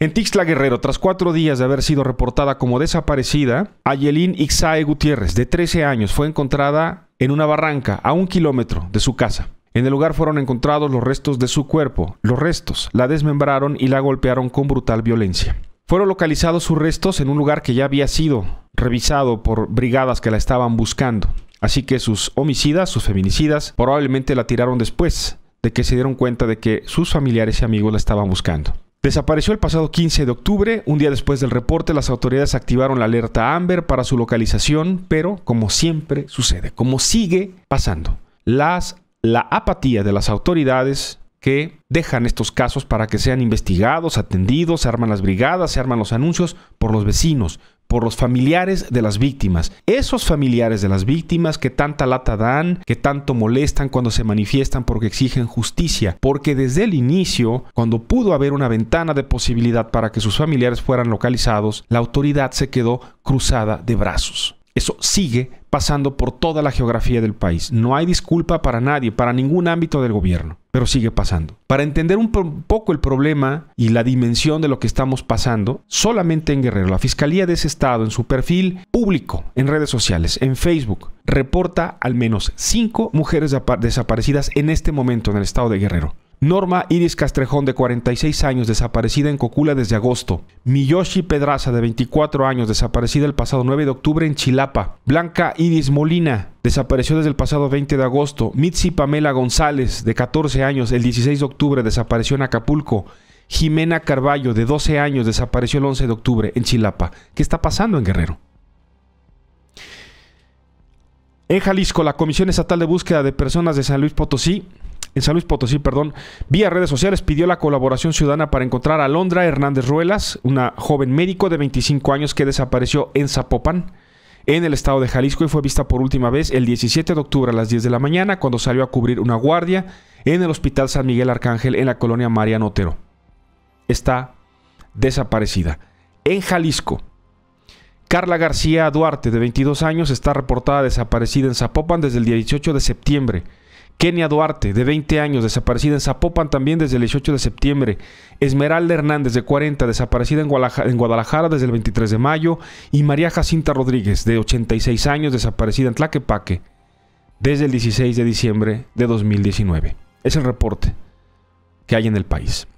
En Tixla Guerrero, tras cuatro días de haber sido reportada como desaparecida, Ayelín Ixae Gutiérrez, de 13 años, fue encontrada en una barranca a un kilómetro de su casa. En el lugar fueron encontrados los restos de su cuerpo. Los restos la desmembraron y la golpearon con brutal violencia. Fueron localizados sus restos en un lugar que ya había sido revisado por brigadas que la estaban buscando. Así que sus homicidas, sus feminicidas, probablemente la tiraron después de que se dieron cuenta de que sus familiares y amigos la estaban buscando. Desapareció el pasado 15 de octubre. Un día después del reporte, las autoridades activaron la alerta Amber para su localización, pero como siempre sucede, como sigue pasando, las, la apatía de las autoridades que dejan estos casos para que sean investigados, atendidos, se arman las brigadas, se arman los anuncios por los vecinos, por los familiares de las víctimas. Esos familiares de las víctimas que tanta lata dan, que tanto molestan cuando se manifiestan porque exigen justicia, porque desde el inicio, cuando pudo haber una ventana de posibilidad para que sus familiares fueran localizados, la autoridad se quedó cruzada de brazos. Eso sigue pasando por toda la geografía del país. No hay disculpa para nadie, para ningún ámbito del gobierno pero sigue pasando. Para entender un poco el problema y la dimensión de lo que estamos pasando, solamente en Guerrero, la Fiscalía de ese estado, en su perfil público, en redes sociales, en Facebook, reporta al menos cinco mujeres desaparecidas en este momento en el estado de Guerrero. Norma Iris Castrejón, de 46 años, desaparecida en Cocula desde agosto. Miyoshi Pedraza, de 24 años, desaparecida el pasado 9 de octubre en Chilapa. Blanca Iris Molina, desapareció desde el pasado 20 de agosto. Mitzi Pamela González, de 14 años, el 16 de octubre, desapareció en Acapulco. Jimena Carballo, de 12 años, desapareció el 11 de octubre en Chilapa. ¿Qué está pasando en Guerrero? En Jalisco, la Comisión Estatal de Búsqueda de Personas de San Luis Potosí en San Luis Potosí, perdón, vía redes sociales pidió la colaboración ciudadana para encontrar a Londra Hernández Ruelas, una joven médico de 25 años que desapareció en Zapopan, en el estado de Jalisco y fue vista por última vez el 17 de octubre a las 10 de la mañana cuando salió a cubrir una guardia en el Hospital San Miguel Arcángel en la colonia María Notero. Está desaparecida. En Jalisco, Carla García Duarte, de 22 años, está reportada desaparecida en Zapopan desde el 18 de septiembre. Kenia Duarte, de 20 años, desaparecida en Zapopan también desde el 18 de septiembre. Esmeralda Hernández, de 40, desaparecida en Guadalajara, desde el 23 de mayo. Y María Jacinta Rodríguez, de 86 años, desaparecida en Tlaquepaque desde el 16 de diciembre de 2019. Es el reporte que hay en el país.